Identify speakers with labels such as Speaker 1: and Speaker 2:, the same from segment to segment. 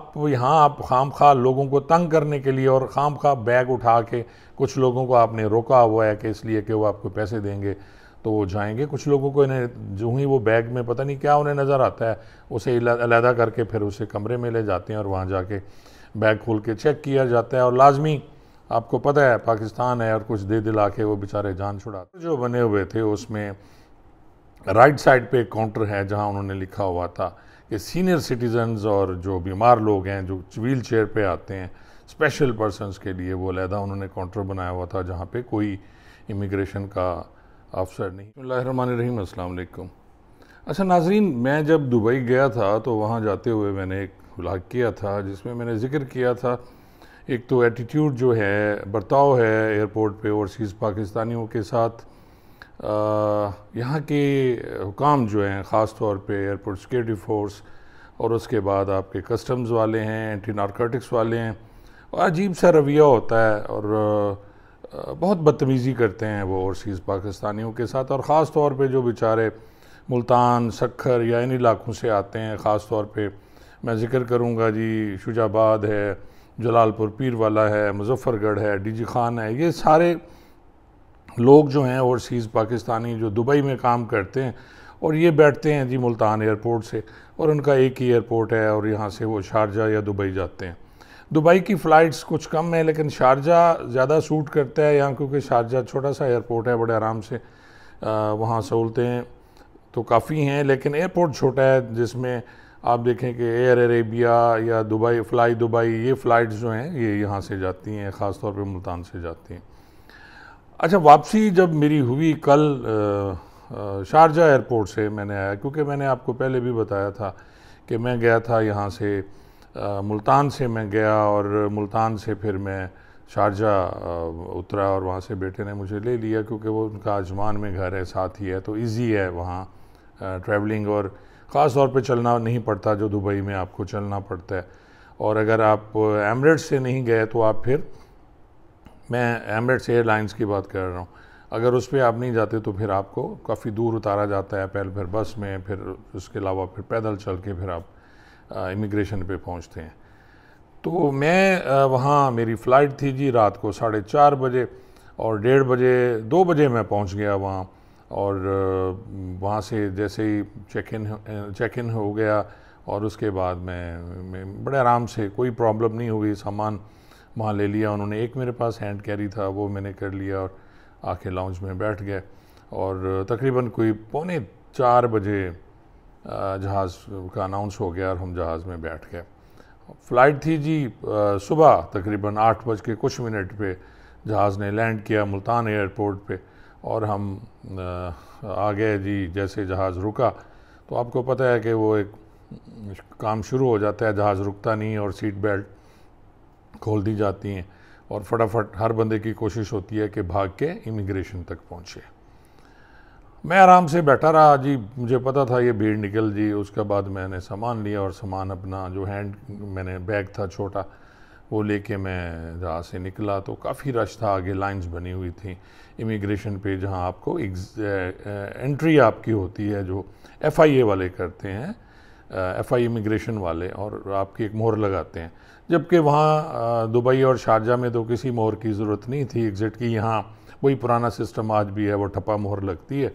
Speaker 1: आप तो यहाँ आप खाम खा लोगों को तंग करने के लिए और खाम खा बैग उठा के कुछ लोगों को आपने रोका हुआ है कि इसलिए कि वो आपको पैसे देंगे तो वो जाएंगे कुछ लोगों को इन्हें जो ही वो बैग में पता नहीं क्या उन्हें नज़र आता है उसे अलहदा करके फिर उसे कमरे में ले जाते हैं और वहाँ जाके बैग खोल के चेक किया जाता है और लाजमी आपको पता है पाकिस्तान है और कुछ दे दिला के वो बेचारे जान छुड़ाते जो बने हुए थे उसमें राइट साइड पर काउंटर है जहाँ उन्होंने लिखा हुआ था कि सीनियर सिटीजन्स और जो बीमार लोग हैं जो व्हील चेयर पर आते हैं स्पेशल पर्सनस के लिए वो लहदा उन्होंने काउंटर बनाया हुआ था जहाँ पर कोई इमिग्रेशन का अफसर नहीं रहीम अस्सलाम अच्छा नाजरीन मैं जब दुबई गया था तो वहाँ जाते हुए मैंने एक व्लाग किया था जिसमें मैंने ज़िक्र किया था एक तो एटीट्यूड जो है बर्ताव है एयरपोर्ट पे ओवरसीज़ पाकिस्तानियों के साथ यहाँ के हुकाम जो हैं ख़ास तौर पे एयरपोर्ट सिक्योरिटी फ़ोर्स और उसके बाद आपके कस्टम्स वाले हैं एंटी नारकोटिक्स वाले हैं अजीब सा रवैया होता है और बहुत बदतमीज़ी करते हैं वो ओवरसीज़ पाकिस्तानियों के साथ और ख़ास तौर पे जो बेचारे मुल्तान सखर या इन इलाकों से आते हैं ख़ास तौर पे मैं ज़िक्र करूँगा जी शुजाबाद है जलालपुर पीर वाला है मुजफ्फरगढ़ है डी जी खान है ये सारे लोग जो हैं ओवरसीज़ पाकिस्तानी जो दुबई में काम करते हैं और ये बैठते हैं जी मुल्तान एयरपोर्ट से और उनका एक ही एयरपोर्ट है और यहाँ से वो शारजा या दुबई जाते हैं दुबई की फ़्लाइट्स कुछ कम हैं लेकिन शारजा ज़्यादा सूट करता है यहाँ क्योंकि शारजा छोटा सा एयरपोर्ट है बड़े आराम से वहाँ सहूलतें तो काफ़ी हैं लेकिन एयरपोर्ट छोटा है जिसमें आप देखें कि एयर अरेबिया या दुबई फ़्लाई दुबई ये फ़्लाइट्स जो हैं ये यहाँ से जाती हैं ख़ास तौर मुल्तान से जाती हैं अच्छा वापसी जब मेरी हुई कल शारजा एयरपोर्ट से मैंने आया क्योंकि मैंने आपको पहले भी बताया था कि मैं गया था यहाँ से आ, मुल्तान से मैं गया और मुल्तान से फिर मैं शारजा उतरा और वहाँ से बेटे ने मुझे ले लिया क्योंकि वो उनका अजमान में घर है साथ ही है तो इजी है वहाँ ट्रैवलिंग और ख़ास तौर पे चलना नहीं पड़ता जो दुबई में आपको चलना पड़ता है और अगर आप एमरेट्स से नहीं गए तो आप फिर मैं एमरेट्स एयरलाइंस की बात कर रहा हूँ अगर उस पर आप नहीं जाते तो फिर आपको काफ़ी दूर उतारा जाता है पहले फिर बस में फिर उसके अलावा फिर पैदल चल के फिर आप इमिग्रेशन पे पहुँचते हैं तो मैं वहाँ मेरी फ़्लाइट थी जी रात को साढ़े चार बजे और डेढ़ बजे दो बजे मैं पहुँच गया वहाँ और वहाँ से जैसे ही चेक इन चेक इन हो गया और उसके बाद मैं, मैं बड़े आराम से कोई प्रॉब्लम नहीं हुई सामान वहाँ ले लिया उन्होंने एक मेरे पास हैंड कैरी था वो मैंने कर लिया और आके लाउंज में बैठ गए और तकरीबन कोई पौने चार बजे जहाज़ का अनाउंस हो गया और हम जहाज़ में बैठ गए फ़्लाइट थी जी सुबह तकरीबन आठ बज के कुछ मिनट पे जहाज़ ने लैंड किया मुल्तान एयरपोर्ट पे और हम आ गए जी जैसे जहाज़ रुका तो आपको पता है कि वो एक काम शुरू हो जाता है जहाज़ रुकता नहीं और सीट बेल्ट खोल दी जाती हैं और फटाफट हर बंदे की कोशिश होती है कि भाग के इमिग्रेशन तक पहुँचे मैं आराम से बैठा रहा जी मुझे पता था ये भीड़ निकल जी उसके बाद मैंने सामान लिया और सामान अपना जो हैंड मैंने बैग था छोटा वो लेके मैं जहाँ से निकला तो काफ़ी रश था आगे लाइंस बनी हुई थी इमिग्रेशन पे जहाँ आपको एंट्री आपकी होती है जो एफआईए वाले करते हैं एफ आई इमिग्रेशन वाले और आपकी एक मोहर लगाते हैं जबकि वहाँ दुबई और शारजा में तो किसी मोहर की ज़रूरत नहीं थी एग्ज़िट की यहाँ वही पुराना सिस्टम आज भी है वो ठप्पा मोहर लगती है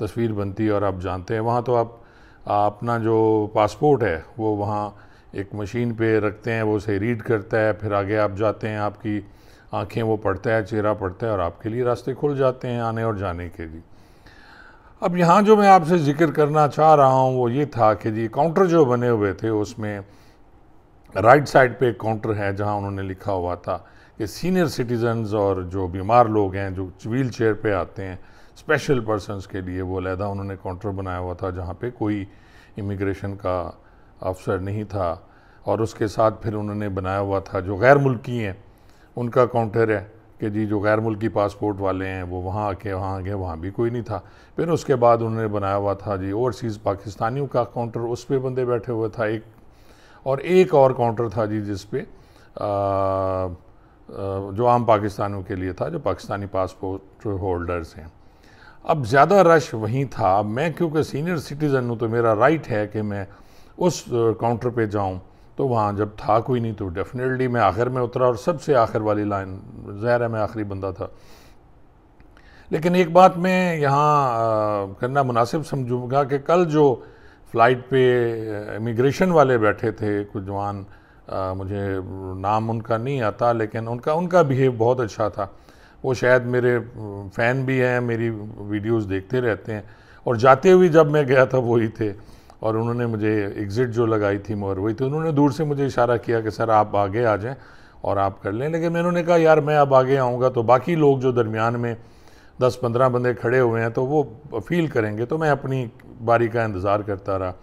Speaker 1: तस्वीर बनती है और आप जानते हैं वहाँ तो आप अपना जो पासपोर्ट है वो वहाँ एक मशीन पे रखते हैं वो उसे रीड करता है फिर आगे आप जाते हैं आपकी आंखें वो पढ़ता है चेहरा पढ़ता है और आपके लिए रास्ते खुल जाते हैं आने और जाने के लिए अब यहाँ जो मैं आपसे जिक्र करना चाह रहा हूँ वो ये था कि जी काउंटर जो बने हुए थे उसमें राइट साइड पे एक काउंटर है जहाँ उन्होंने लिखा हुआ था कि सीनियर सिटीजन्स और जो बीमार लोग हैं जो व्हील चेयर पर आते हैं स्पेशल पर्सनस के लिए वो लहदा उन्होंने काउंटर बनाया हुआ था जहाँ पर कोई इमिग्रेशन का अफसर नहीं था और उसके साथ फिर उन्होंने बनाया हुआ था जो गैर मुल्की हैं उनका काउंटर है कि जी जो गैर मुल्की पासपोर्ट वाले हैं वो वहाँ आके वहाँ आ गए वहाँ भी कोई नहीं था फिर उसके बाद उन्होंने बनाया हुआ था जी ओवरसीज़ पाकिस्तानियों का काउंटर उस पर बंदे बैठे हुए था एक और एक और काउंटर था जी जिस जो आम पाकिस्तानियों के लिए था जो पाकिस्तानी पासपोर्ट होल्डर्स हैं अब ज़्यादा रश वहीं था मैं क्योंकि सीनियर सिटीज़न हूँ तो मेरा राइट है कि मैं उस काउंटर पर जाऊँ तो वहाँ जब था कोई नहीं तो डेफिनेटली मैं आखिर में उतरा और सबसे आखिर वाली लाइन ज़ाहिर है मैं आखिरी बंदा था लेकिन एक बात मैं यहाँ करना मुनासिब समझूंगा कि कल जो फ़्लाइट पे इमिग्रेशन वाले बैठे थे कुछ जवान मुझे नाम उनका नहीं आता लेकिन उनका उनका बिहेव बहुत अच्छा था वो शायद मेरे फ़ैन भी हैं मेरी वीडियोस देखते रहते हैं और जाते हुए जब मैं गया था वही थे और उन्होंने मुझे एग्ज़िट जो लगाई थी मोर वही थी तो उन्होंने दूर से मुझे इशारा किया कि सर आप आगे आ जाएँ और आप कर लें लेकिन मैंने कहा यार मैं अब आगे आऊँगा तो बाकी लोग जो दरमियान में दस पंद्रह बंदे खड़े हुए हैं तो वो फील करेंगे तो मैं अपनी बारी का इंतज़ार करता रहा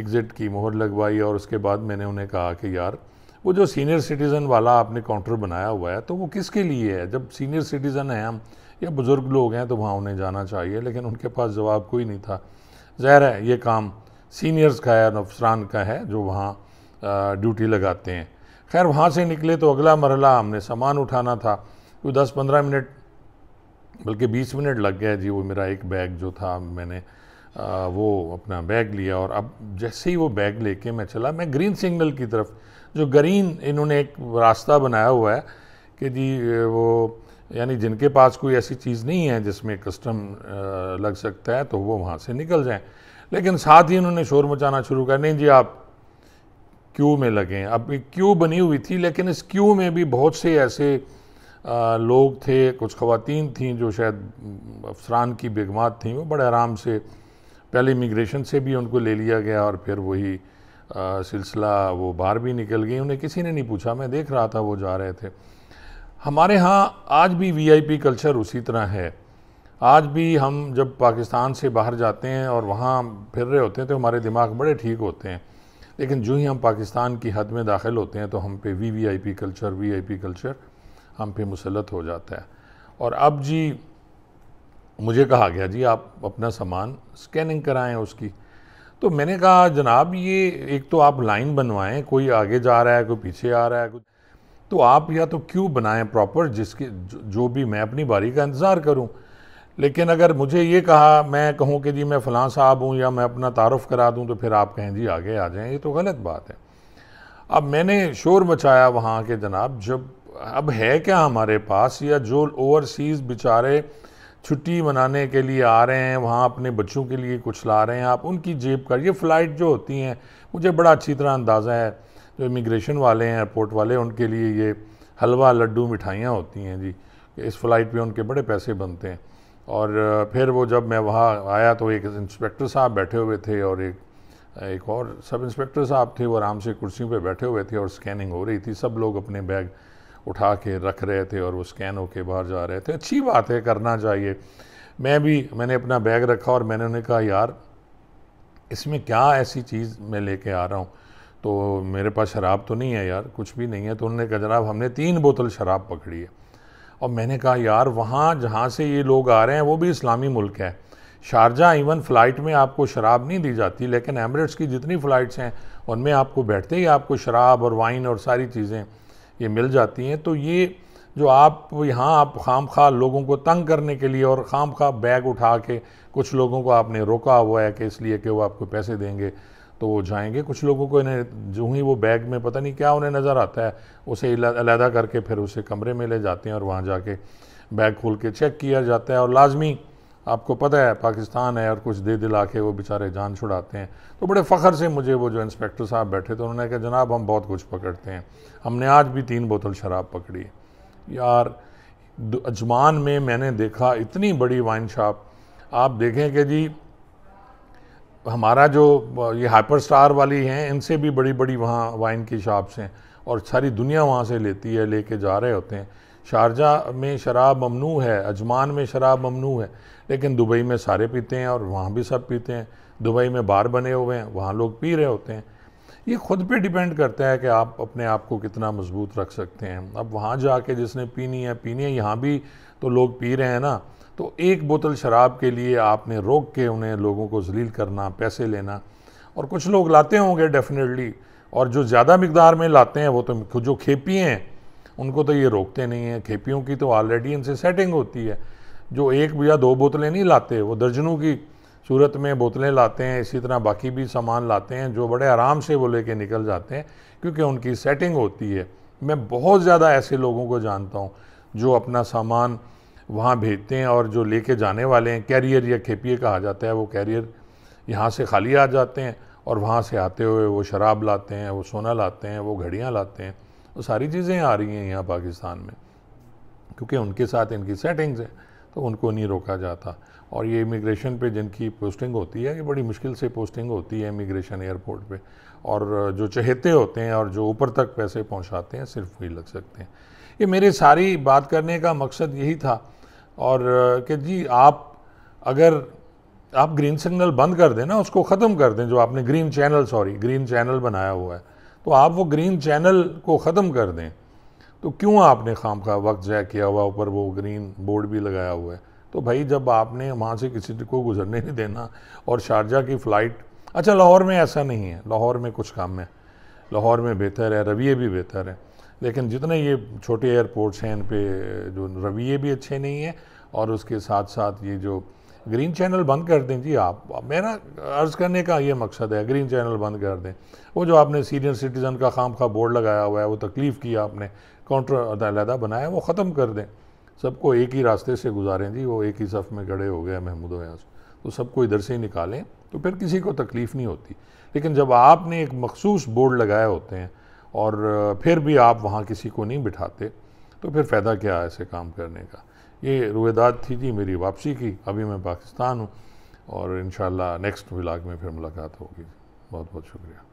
Speaker 1: एग्ज़िट की मोहर लगवाई और उसके बाद मैंने उन्हें कहा कि यार वो जो सीनियर सिटीज़न वाला आपने काउंटर बनाया हुआ है तो वो किसके लिए है जब सीनियर सिटीज़न हैं हम या बुज़ुर्ग लोग हैं तो वहाँ उन्हें जाना चाहिए लेकिन उनके पास जवाब कोई नहीं था ज़ाहिर है ये काम सीनियर्स का है अफसरान का है जो वहाँ ड्यूटी लगाते हैं खैर वहाँ से निकले तो अगला मरला हमने सामान उठाना था कोई दस पंद्रह मिनट बल्कि बीस मिनट लग गया जी वो मेरा एक बैग जो था मैंने आ, वो अपना बैग लिया और अब जैसे ही वो बैग लेके मैं चला मैं ग्रीन सिग्नल की तरफ जो ग्रीन इन्होंने एक रास्ता बनाया हुआ है कि जी वो यानी जिनके पास कोई ऐसी चीज़ नहीं है जिसमें कस्टम लग सकता है तो वो वहाँ से निकल जाएं लेकिन साथ ही उन्होंने शोर मचाना शुरू कर नहीं जी आप क्यू में लगें अब एक क्यू बनी हुई थी लेकिन इस क्यू में भी बहुत से ऐसे आ, लोग थे कुछ खवतिन थीं जो शायद अफसरान की बेगमात थीं वो बड़े आराम से पहले इमिग्रेशन से भी उनको ले लिया गया और फिर वही सिलसिला वो बाहर भी निकल गई उन्हें किसी ने नहीं पूछा मैं देख रहा था वो जा रहे थे हमारे यहाँ आज भी वीआईपी कल्चर उसी तरह है आज भी हम जब पाकिस्तान से बाहर जाते हैं और वहाँ फिर रहे होते हैं तो हमारे दिमाग बड़े ठीक होते हैं लेकिन जो ही हम पाकिस्तान की हद में दाखिल होते हैं तो हम पे V V I P culture V I P culture हम पे मुसलत हो जाता है और अब जी मुझे कहा गया जी आप अपना सामान स्कैनिंग कराएं उसकी तो मैंने कहा जनाब ये एक तो आप लाइन बनवाएं कोई आगे जा रहा है कोई पीछे आ रहा है कुछ तो आप या तो क्यों बनाएं प्रॉपर जिसके जो भी मैं अपनी बारी का इंतज़ार करूं लेकिन अगर मुझे ये कहा मैं कहूँ कि जी मैं फ़लाँ साहब हूँ या मैं अपना तारफ़ करा दूँ तो फिर आप कहें जी आगे आ जाएँ ये तो गलत बात है अब मैंने शोर मचाया वहाँ के जनाब जब अब है क्या हमारे पास या जो ओवरसीज़ बेचारे छुट्टी मनाने के लिए आ रहे हैं वहाँ अपने बच्चों के लिए कुछ ला रहे हैं आप उनकी जेब का ये फ़्लाइट जो होती हैं मुझे बड़ा अच्छी तरह अंदाज़ा है जो इमिग्रेशन वाले हैं एयरपोर्ट वाले उनके लिए ये हलवा लड्डू मिठाइयाँ होती हैं जी इस फ़्लाइट पे उनके बड़े पैसे बनते हैं और फिर वो जब मैं वहाँ आया तो एक इंस्पेक्टर साहब बैठे हुए थे और एक एक और सब इंस्पेक्टर साहब थे वो आराम से कुर्सियों पे बैठे हुए थे और स्कैनिंग हो रही थी सब लोग अपने बैग उठा के रख रहे थे और वो स्कैन होके बाहर जा रहे थे अच्छी बात है करना चाहिए मैं भी मैंने अपना बैग रखा और मैंने उन्हें कहा यार इसमें क्या ऐसी चीज़ मैं लेके आ रहा हूँ तो मेरे पास शराब तो नहीं है यार कुछ भी नहीं है तो उन्होंने कहा जनाब हमने तीन बोतल शराब पकड़ी है और मैंने कहा यार वहाँ जहाँ से ये लोग आ रहे हैं वो भी इस्लामी मुल्क है शारजा इवन फ़्लाइट में आपको शराब नहीं दी जाती लेकिन एमरेट्स की जितनी फ़्लाइट्स हैं उनमें आपको बैठते ही आपको शराब और वाइन और सारी चीज़ें ये मिल जाती हैं तो ये जो आप यहाँ आप खाम खा लोगों को तंग करने के लिए और खाम खा बैग उठा के कुछ लोगों को आपने रोका हुआ है कि इसलिए कि वो आपको पैसे देंगे तो वो जाएंगे कुछ लोगों को इन्हें जो ही वो बैग में पता नहीं क्या उन्हें नज़र आता है उसे अलहदा करके फिर उसे कमरे में ले जाते हैं और वहाँ जाके बैग खोल के चेक किया जाता है और लाजमी आपको पता है पाकिस्तान है और कुछ दे दिला के वो बेचारे जान छुड़ाते हैं तो बड़े फ़ख्र से मुझे वो जो इंस्पेक्टर साहब बैठे थे उन्होंने कहा जनाब हम बहुत कुछ पकड़ते हैं हमने आज भी तीन बोतल शराब पकड़ी है यार अजमान में मैंने देखा इतनी बड़ी वाइन शॉप आप देखें कि जी हमारा जो ये हाइपर स्टार वाली हैं इनसे भी बड़ी बड़ी वहाँ वाइन की शॉप्स हैं और सारी दुनिया वहाँ से लेती है लेके जा रहे होते हैं शारजा में शराब ममनू है अजमान में शराब ममनू है लेकिन दुबई में सारे पीते हैं और वहाँ भी सब पीते हैं दुबई में बार बने हुए हैं वहाँ लोग पी रहे होते हैं ये खुद पे डिपेंड करता है कि आप अपने आप को कितना मजबूत रख सकते हैं अब वहाँ जाके जिसने पीनी है पीनी है यहाँ भी तो लोग पी रहे हैं ना तो एक बोतल शराब के लिए आपने रोक के उन्हें लोगों को जलील करना पैसे लेना और कुछ लोग लाते होंगे डेफिनेटली और जो ज़्यादा मकदार में लाते हैं वो तो जो खेपी हैं उनको तो ये रोकते नहीं हैं खेपियों की तो ऑलरेडी इनसे सेटिंग होती है जो एक या दो बोतलें नहीं लाते वो दर्जनों की सूरत में बोतलें लाते हैं इसी तरह बाकी भी सामान लाते हैं जो बड़े आराम से वो लेके निकल जाते हैं क्योंकि उनकी सेटिंग होती है मैं बहुत ज़्यादा ऐसे लोगों को जानता हूँ जो अपना सामान वहाँ भेजते हैं और जो लेके जाने वाले हैं कैरियर या खेपिए कहा जाता है वो कैरियर यहाँ से खाली आ जाते हैं और वहाँ से आते हुए वो शराब लाते हैं वो सोना लाते हैं वो घड़ियाँ लाते हैं वो तो सारी चीज़ें आ रही हैं यहाँ पाकिस्तान में क्योंकि उनके साथ इनकी सेटिंग्स हैं तो उनको नहीं रोका जाता और ये इमिग्रेशन पे जिनकी पोस्टिंग होती है ये बड़ी मुश्किल से पोस्टिंग होती है इमिग्रेशन एयरपोर्ट पे और जो चहेते होते हैं और जो ऊपर तक पैसे पहुंचाते हैं सिर्फ वही लग सकते हैं ये मेरे सारी बात करने का मकसद यही था और कि जी आप अगर आप ग्रीन सिग्नल बंद कर दें ना उसको ख़त्म कर दें जो आपने green channel sorry green channel बनाया हुआ है तो आप वो ग्रीन चैनल को ख़त्म कर दें तो क्यों आपने खाम खा वक्त जय किया हुआ ऊपर वो ग्रीन बोर्ड भी लगाया हुआ है तो भाई जब आपने वहाँ से किसी को गुजरने नहीं देना और शारजा की फ़्लाइट अच्छा लाहौर में ऐसा नहीं है लाहौर में कुछ काम है लाहौर में बेहतर है रवैये भी बेहतर है लेकिन जितने ये छोटे एयरपोर्ट्स हैं इन पे जो रवैये भी अच्छे नहीं हैं और उसके साथ साथ ये जो ग्रीन चैनल बंद कर दें जी आप मेरा अर्ज़ करने का ये मकसद है ग्रीन चैनल बंद कर दें वो जो आपने सीनियर सिटीज़न का खाम खा बोर्ड लगाया हुआ है वो तकलीफ़ की आपने काउंटर बनाया वो ख़त्म कर दें सबको एक ही रास्ते से गुजारें जी वो एक ही सफ़ में गड़े हो गए महमूद व्यास तो सबको इधर से ही निकालें तो फिर किसी को तकलीफ़ नहीं होती लेकिन जब आपने एक मखसूस बोर्ड लगाए होते हैं और फिर भी आप वहाँ किसी को नहीं बिठाते तो फिर फ़ायदा क्या है ऐसे काम करने का ये रुएदाद थी जी मेरी वापसी की अभी मैं पाकिस्तान हूँ और इन नेक्स्ट व्लाग में फिर मुलाकात होगी बहुत बहुत शुक्रिया